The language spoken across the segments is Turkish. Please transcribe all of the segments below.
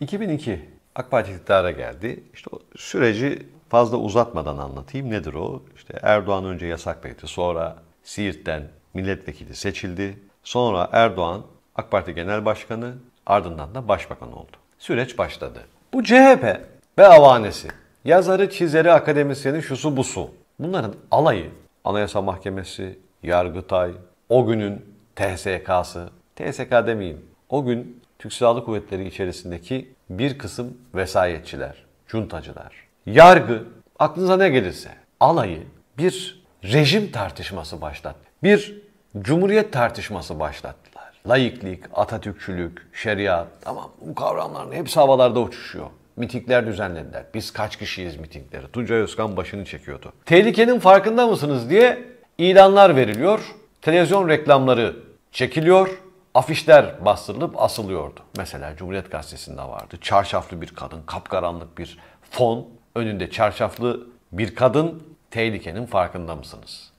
2002 AK Parti iktidara geldi. İşte o süreci fazla uzatmadan anlatayım. Nedir o? İşte Erdoğan önce yasak bekti. Sonra Siirt'ten milletvekili seçildi. Sonra Erdoğan AK Parti Genel Başkanı ardından da Başbakan oldu. Süreç başladı. Bu CHP ve avanesi, yazarı, çizeri, akademisyeni, şusu busu. Bunların alayı Anayasa Mahkemesi, Yargıtay, o günün TSK'sı, TSK demeyeyim, o gün Türk Silahlı Kuvvetleri içerisindeki bir kısım vesayetçiler, cuntacılar, yargı, aklınıza ne gelirse alayı bir rejim tartışması başlat, Bir cumhuriyet tartışması başlattılar. Layıklık, Atatürkçülük, şeriat, tamam bu kavramların hepsi havalarda uçuşuyor. Mitingler düzenlediler. Biz kaç kişiyiz mitingleri? Tuncay Özkan başını çekiyordu. Tehlikenin farkında mısınız diye ilanlar veriliyor. Televizyon reklamları çekiliyor afişler bastırılıp asılıyordu. Mesela Cumhuriyet Gazetesi'nde vardı. Çarşaflı bir kadın, kapkaranlık bir fon, önünde çarşaflı bir kadın, tehlikenin farkında mısınız?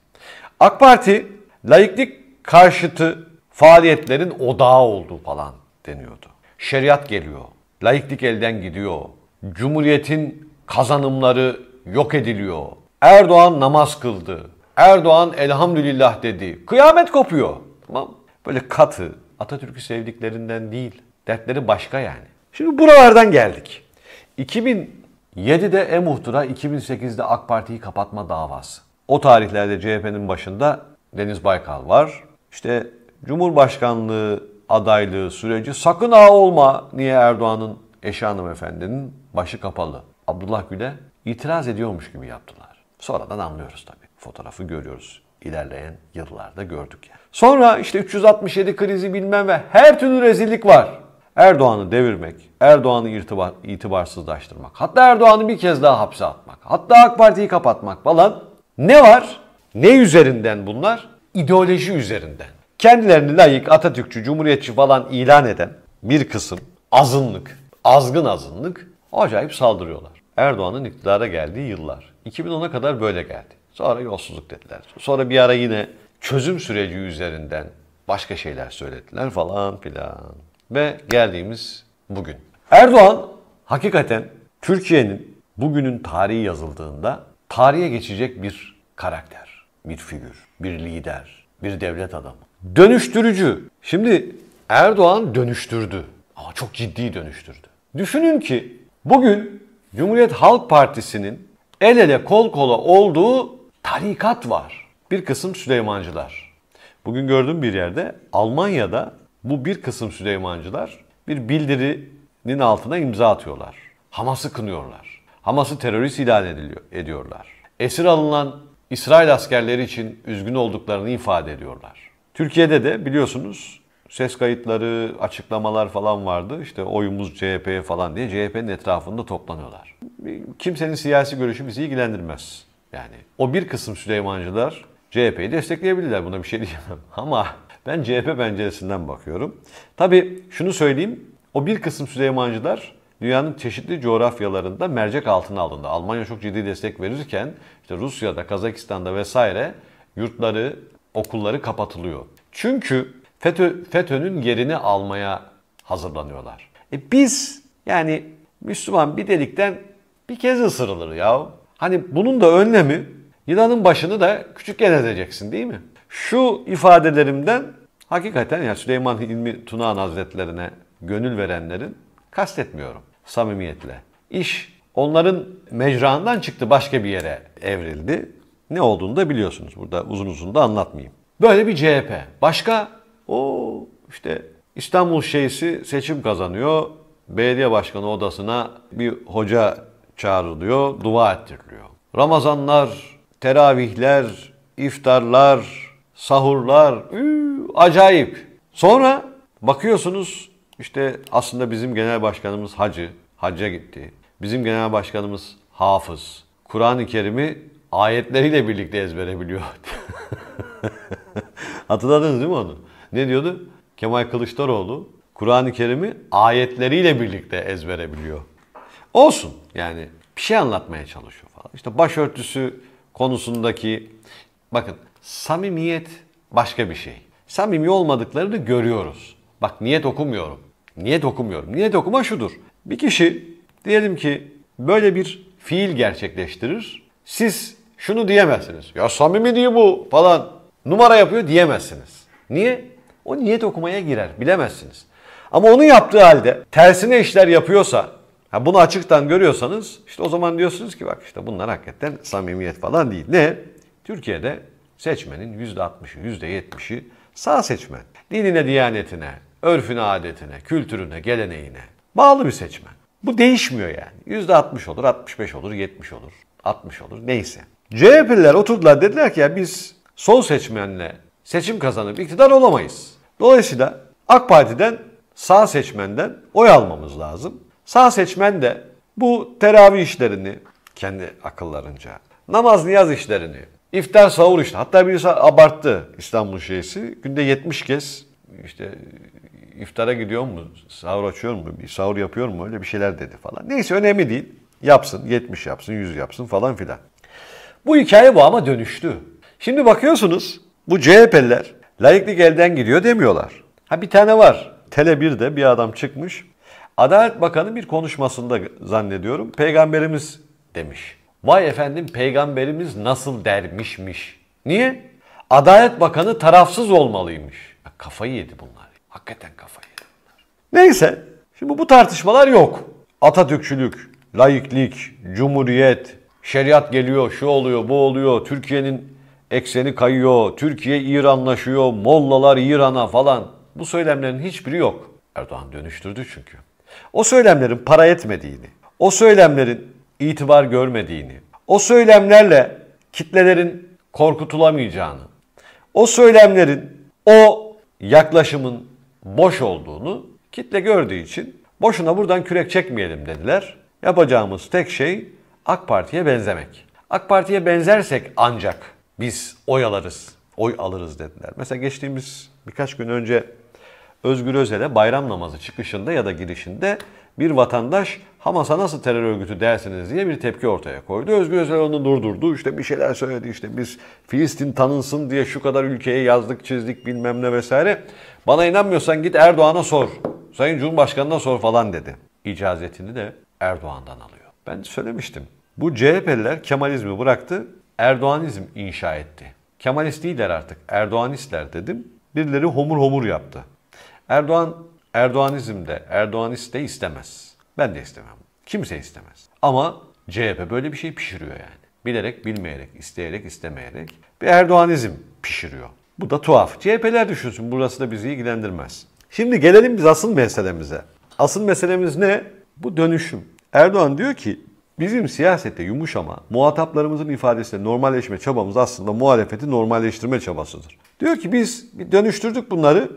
AK Parti laiklik karşıtı faaliyetlerin odağı olduğu falan deniyordu. Şeriat geliyor, laiklik elden gidiyor, Cumhuriyetin kazanımları yok ediliyor. Erdoğan namaz kıldı, Erdoğan elhamdülillah dedi. Kıyamet kopuyor. Tamam Böyle katı, Atatürk'ü sevdiklerinden değil. Dertleri başka yani. Şimdi buralardan geldik. 2007'de EMUHTU'da, 2008'de AK Parti'yi kapatma davası. O tarihlerde CHP'nin başında Deniz Baykal var. İşte Cumhurbaşkanlığı adaylığı süreci sakın ha olma niye Erdoğan'ın eşi hanımefendinin başı kapalı. Abdullah Gül'e itiraz ediyormuş gibi yaptılar. Sonradan anlıyoruz tabii. Fotoğrafı görüyoruz ilerleyen yıllarda gördük. Yani. Sonra işte 367 krizi bilmem ve her türlü rezillik var. Erdoğan'ı devirmek, Erdoğan'ı itibar, itibarsızlaştırmak, hatta Erdoğan'ı bir kez daha hapse atmak, hatta AK Parti'yi kapatmak falan. Ne var? Ne üzerinden bunlar? İdeoloji üzerinden. Kendilerini layık, Atatürkçü, Cumhuriyetçi falan ilan eden bir kısım azınlık, azgın azınlık acayip saldırıyorlar. Erdoğan'ın iktidara geldiği yıllar. 2010'a kadar böyle geldi. Sonra yolsuzluk dediler. Sonra bir ara yine çözüm süreci üzerinden başka şeyler söylediler falan filan. Ve geldiğimiz bugün. Erdoğan hakikaten Türkiye'nin bugünün tarihi yazıldığında tarihe geçecek bir karakter, bir figür, bir lider, bir devlet adamı. Dönüştürücü. Şimdi Erdoğan dönüştürdü. Ama çok ciddi dönüştürdü. Düşünün ki bugün Cumhuriyet Halk Partisi'nin el ele kol kola olduğu tarikat var. Bir kısım Süleymancılar. Bugün gördüğüm bir yerde Almanya'da bu bir kısım Süleymancılar bir bildirinin altına imza atıyorlar. Hamas'ı kınıyorlar. Hamas'ı terörist ilan ediliyor, ediyorlar. Esir alınan İsrail askerleri için üzgün olduklarını ifade ediyorlar. Türkiye'de de biliyorsunuz ses kayıtları, açıklamalar falan vardı. İşte oyumuz CHP'ye falan diye CHP'nin etrafında toplanıyorlar. Kimsenin siyasi görüşü bizi ilgilendirmez. Yani o bir kısım Süleymancılar CHP'yi destekleyebilirler. Buna bir şey diyemem. Ama ben CHP penceresinden bakıyorum. Tabii şunu söyleyeyim. O bir kısım Süleymancılar dünyanın çeşitli coğrafyalarında mercek altına alındı. Almanya çok ciddi destek verirken işte Rusya'da, Kazakistan'da vesaire yurtları, okulları kapatılıyor. Çünkü FETÖ, FETÖ'nün yerini almaya hazırlanıyorlar. E biz yani Müslüman bir delikten bir kez ısırılır ya. Hani bunun da önlemi yılanın başını da küçükken ezeceksin değil mi? Şu ifadelerimden hakikaten ya Süleyman Hilmi Tunağan Hazretlerine gönül verenlerin kastetmiyorum samimiyetle. İş onların mecrağından çıktı başka bir yere evrildi. Ne olduğunu da biliyorsunuz. Burada uzun uzun da anlatmayayım. Böyle bir CHP. Başka o işte İstanbul şeysi seçim kazanıyor. Belediye başkanı odasına bir hoca çağrılıyor, dua ettiriliyor. Ramazanlar, teravihler, iftarlar, sahurlar, üü, acayip. Sonra bakıyorsunuz işte aslında bizim genel başkanımız hacı, hacca gitti. Bizim genel başkanımız hafız. Kur'an-ı Kerim'i ayetleriyle birlikte ezbere biliyor. Hatırladınız değil mi onu? Ne diyordu? Kemal Kılıçdaroğlu Kur'an-ı Kerim'i ayetleriyle birlikte ezbere biliyor. Olsun yani bir şey anlatmaya çalışıyor falan. İşte başörtüsü konusundaki bakın samimiyet başka bir şey. Samimi olmadıklarını görüyoruz. Bak niyet okumuyorum. Niyet okumuyorum. Niyet okuma şudur. Bir kişi diyelim ki böyle bir fiil gerçekleştirir. Siz şunu diyemezsiniz. Ya samimi değil bu falan. Numara yapıyor diyemezsiniz. Niye? O niyet okumaya girer. Bilemezsiniz. Ama onu yaptığı halde tersine işler yapıyorsa Ha bunu açıktan görüyorsanız işte o zaman diyorsunuz ki bak işte bunlar hakikaten samimiyet falan değil. Ne? Türkiye'de seçmenin %60'ı, %70'i sağ seçmen. Dinine, diyanetine, örfüne, adetine, kültürüne, geleneğine bağlı bir seçmen. Bu değişmiyor yani. %60 olur, 65 olur, 70 olur, 60 olur neyse. CHP'liler oturdular dediler ki ya biz sol seçmenle seçim kazanıp iktidar olamayız. Dolayısıyla AK Parti'den sağ seçmenden oy almamız lazım. Sağ seçmen de bu teravih işlerini kendi akıllarınca, namaz niyaz işlerini, iftar sahur işte. Hatta birisi abarttı İstanbul şeysi. Günde 70 kez işte iftara gidiyor mu, sahur açıyor mu, bir sahur yapıyor mu öyle bir şeyler dedi falan. Neyse önemli değil. Yapsın, 70 yapsın, 100 yapsın falan filan. Bu hikaye bu ama dönüştü. Şimdi bakıyorsunuz bu CHP'liler layıklık elden gidiyor demiyorlar. Ha bir tane var. Tele 1'de bir adam çıkmış. Adalet Bakanı bir konuşmasında zannediyorum peygamberimiz demiş. Vay efendim peygamberimiz nasıl dermişmiş. Niye? Adalet Bakanı tarafsız olmalıymış. kafayı yedi bunlar. Hakikaten kafayı yedi bunlar. Neyse şimdi bu tartışmalar yok. Atatürkçülük, laiklik, cumhuriyet, şeriat geliyor, şu oluyor, bu oluyor, Türkiye'nin ekseni kayıyor, Türkiye İranlaşıyor, mollalar İran'a falan. Bu söylemlerin hiçbiri yok. Erdoğan dönüştürdü çünkü o söylemlerin para etmediğini, o söylemlerin itibar görmediğini, o söylemlerle kitlelerin korkutulamayacağını, o söylemlerin, o yaklaşımın boş olduğunu kitle gördüğü için boşuna buradan kürek çekmeyelim dediler. Yapacağımız tek şey AK Parti'ye benzemek. AK Parti'ye benzersek ancak biz oy alırız, oy alırız dediler. Mesela geçtiğimiz birkaç gün önce Özgür Özel'e bayram namazı çıkışında ya da girişinde bir vatandaş Hamas'a nasıl terör örgütü dersiniz diye bir tepki ortaya koydu. Özgür Özel onu durdurdu. İşte bir şeyler söyledi. İşte biz Filistin tanınsın diye şu kadar ülkeye yazdık, çizdik bilmem ne vesaire. Bana inanmıyorsan git Erdoğan'a sor. Sayın Cumhurbaşkanı'na sor falan dedi. İcazetini de Erdoğan'dan alıyor. Ben söylemiştim. Bu CHP'liler Kemalizmi bıraktı, Erdoğanizm inşa etti. Kemalist değiller artık, Erdoğanistler dedim. Birileri homur homur yaptı. Erdoğan Erdoğanizm de, Erdoğanist de istemez. Ben de istemem. Kimse istemez. Ama CHP böyle bir şey pişiriyor yani. Bilerek, bilmeyerek, isteyerek, istemeyerek bir Erdoğanizm pişiriyor. Bu da tuhaf. CHP'ler düşünsün. Burası da bizi ilgilendirmez. Şimdi gelelim biz asıl meselemize. Asıl meselemiz ne? Bu dönüşüm. Erdoğan diyor ki bizim siyasette yumuşama, muhataplarımızın ifadesiyle normalleşme çabamız aslında muhalefeti normalleştirme çabasıdır. Diyor ki biz dönüştürdük bunları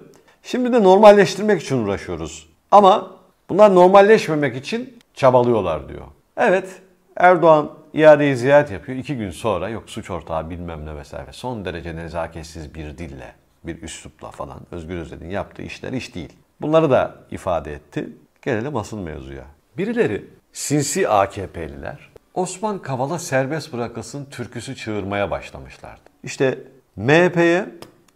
Şimdi de normalleştirmek için uğraşıyoruz. Ama bunlar normalleşmemek için çabalıyorlar diyor. Evet Erdoğan iadeyi ziyaret yapıyor. İki gün sonra yok suç ortağı bilmem ne vesaire. Son derece nezaketsiz bir dille, bir üslupla falan Özgür Özel'in yaptığı işler iş değil. Bunları da ifade etti. Gelelim asıl mevzuya. Birileri sinsi AKP'liler Osman Kavala serbest bırakılsın türküsü çığırmaya başlamışlardı. İşte MHP'ye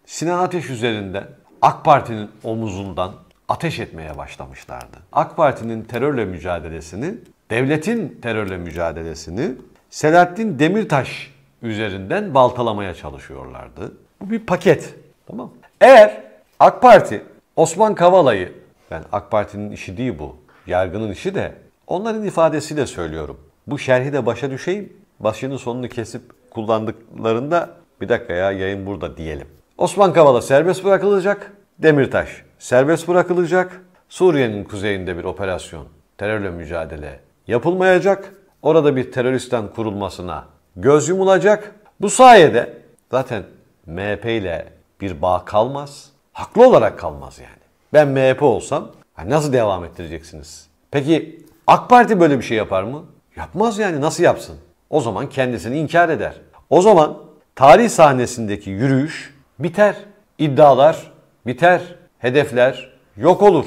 Sinan Ateş üzerinden AK Parti'nin omuzundan ateş etmeye başlamışlardı. AK Parti'nin terörle mücadelesini, devletin terörle mücadelesini Selahattin Demirtaş üzerinden baltalamaya çalışıyorlardı. Bu bir paket. Tamam. Eğer AK Parti Osman Kavala'yı, yani AK Parti'nin işi değil bu, yargının işi de onların ifadesiyle söylüyorum. Bu şerhi de başa düşeyim, başının sonunu kesip kullandıklarında bir dakika ya yayın burada diyelim. Osman Kavala serbest bırakılacak. Demirtaş serbest bırakılacak. Suriye'nin kuzeyinde bir operasyon, terörle mücadele yapılmayacak. Orada bir teröristten kurulmasına göz yumulacak. Bu sayede zaten MHP ile bir bağ kalmaz. Haklı olarak kalmaz yani. Ben MHP olsam nasıl devam ettireceksiniz? Peki AK Parti böyle bir şey yapar mı? Yapmaz yani nasıl yapsın? O zaman kendisini inkar eder. O zaman tarih sahnesindeki yürüyüş biter. İddialar biter. Hedefler yok olur.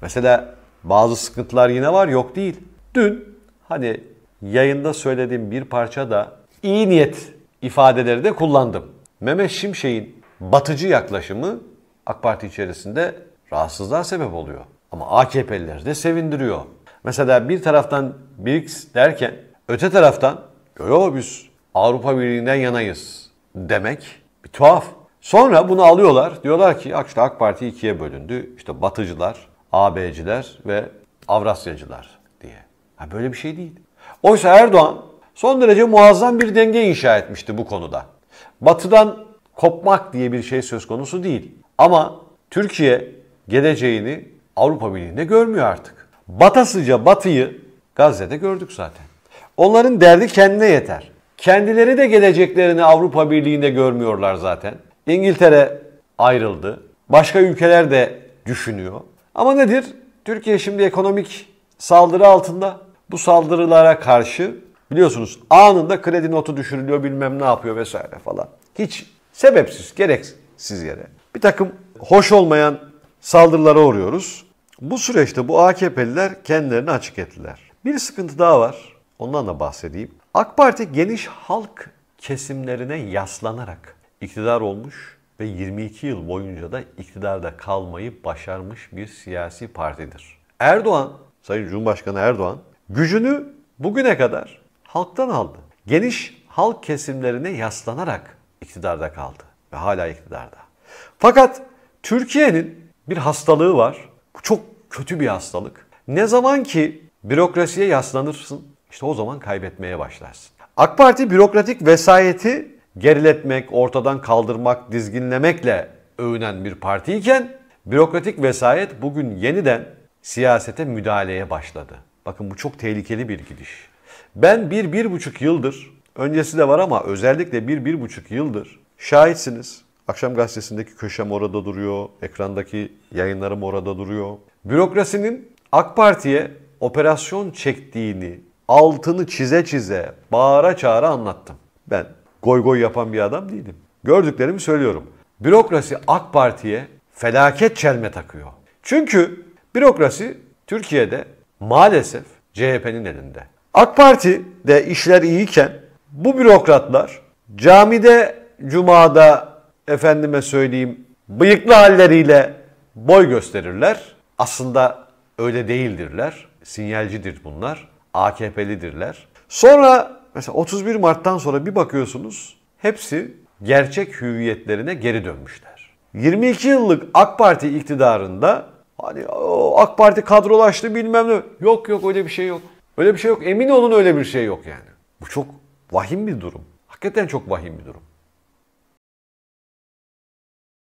Mesela bazı sıkıntılar yine var yok değil. Dün hani yayında söylediğim bir parça da iyi niyet ifadeleri de kullandım. Mehmet Şimşek'in batıcı yaklaşımı AK Parti içerisinde rahatsızlığa sebep oluyor. Ama AKP'lileri de sevindiriyor. Mesela bir taraftan BRICS derken öte taraftan yo yo biz Avrupa Birliği'nden yanayız demek bir tuhaf. Sonra bunu alıyorlar. Diyorlar ki işte AK Parti ikiye bölündü. İşte Batıcılar, AB'ciler ve Avrasyacılar diye. Ha böyle bir şey değil. Oysa Erdoğan son derece muazzam bir denge inşa etmişti bu konuda. Batıdan kopmak diye bir şey söz konusu değil. Ama Türkiye geleceğini Avrupa Birliği'nde görmüyor artık. Batasıca batıyı Gazze'de gördük zaten. Onların derdi kendine yeter. Kendileri de geleceklerini Avrupa Birliği'nde görmüyorlar zaten. İngiltere ayrıldı. Başka ülkeler de düşünüyor. Ama nedir? Türkiye şimdi ekonomik saldırı altında. Bu saldırılara karşı biliyorsunuz anında kredi notu düşürülüyor bilmem ne yapıyor vesaire falan. Hiç sebepsiz, gereksiz yere. Bir takım hoş olmayan saldırılara uğruyoruz. Bu süreçte bu AKP'liler kendilerini açık ettiler. Bir sıkıntı daha var. Ondan da bahsedeyim. AK Parti geniş halk kesimlerine yaslanarak iktidar olmuş ve 22 yıl boyunca da iktidarda kalmayı başarmış bir siyasi partidir. Erdoğan, Sayın Cumhurbaşkanı Erdoğan gücünü bugüne kadar halktan aldı. Geniş halk kesimlerine yaslanarak iktidarda kaldı ve hala iktidarda. Fakat Türkiye'nin bir hastalığı var. Bu çok kötü bir hastalık. Ne zaman ki bürokrasiye yaslanırsın, işte o zaman kaybetmeye başlarsın. AK Parti bürokratik vesayeti geriletmek, ortadan kaldırmak, dizginlemekle övünen bir partiyken bürokratik vesayet bugün yeniden siyasete müdahaleye başladı. Bakın bu çok tehlikeli bir gidiş. Ben bir, bir buçuk yıldır, öncesi de var ama özellikle bir, bir buçuk yıldır şahitsiniz. Akşam gazetesindeki köşem orada duruyor, ekrandaki yayınlarım orada duruyor. Bürokrasinin AK Parti'ye operasyon çektiğini altını çize çize, bağıra çağıra anlattım. Ben goy goy yapan bir adam değilim. Gördüklerimi söylüyorum. Bürokrasi AK Parti'ye felaket çelme takıyor. Çünkü bürokrasi Türkiye'de maalesef CHP'nin elinde. AK Parti'de işler iyiyken bu bürokratlar camide, cumada efendime söyleyeyim bıyıklı halleriyle boy gösterirler. Aslında öyle değildirler. Sinyalcidir bunlar. AKP'lidirler. Sonra Mesela 31 Mart'tan sonra bir bakıyorsunuz hepsi gerçek hüviyetlerine geri dönmüşler. 22 yıllık AK Parti iktidarında hani o AK Parti kadrolaştı bilmem ne. Yok yok öyle bir şey yok. Öyle bir şey yok. Emin olun öyle bir şey yok yani. Bu çok vahim bir durum. Hakikaten çok vahim bir durum.